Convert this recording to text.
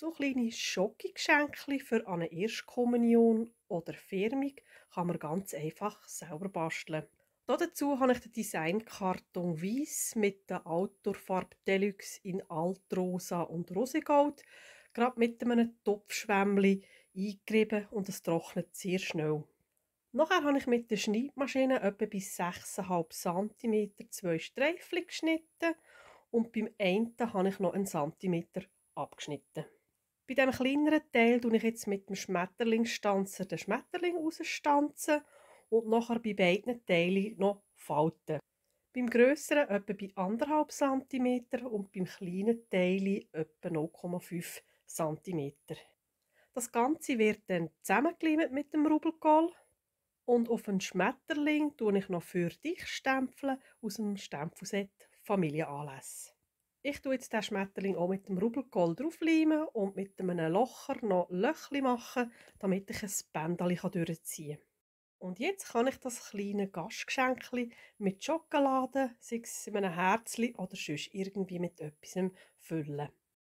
So kleine Schokogeschenke für eine Erstkommunion oder Firmung kann man ganz einfach selber basteln. Dazu habe ich den Designkarton Weiss mit der Outdoor-Farbe Deluxe in Altrosa und Rosigold gerade mit einem Topfschwämmli eingerieben und es trocknet sehr schnell. Nachher habe ich mit der Schneidmaschine etwa bis 6,5 cm zwei Streifen geschnitten und beim einen habe ich noch einen Zentimeter abgeschnitten. Bei dem kleineren Teil tue ich jetzt mit dem Schmetterlingstanzer den Schmetterling rausstanzen und nachher bei beiden Teilen noch falten. Beim grösseren etwa bei 1,5 cm und beim kleinen Teil etwa 0,5 cm. Das Ganze wird dann zusammengelimt mit dem Rubelkohl und auf einen Schmetterling tue ich noch für dich Stempel aus dem Stempelset Familienanlässe. Ich tue jetzt den Schmetterling auch mit dem Rubelkohl draufleimen und mit einem Locher noch Löchli machen, damit ich ein Bändchen durchziehen kann. Und jetzt kann ich das kleine Gastgeschenk mit Schokolade, sei es in einem Herzchen oder sonst irgendwie mit etwas füllen.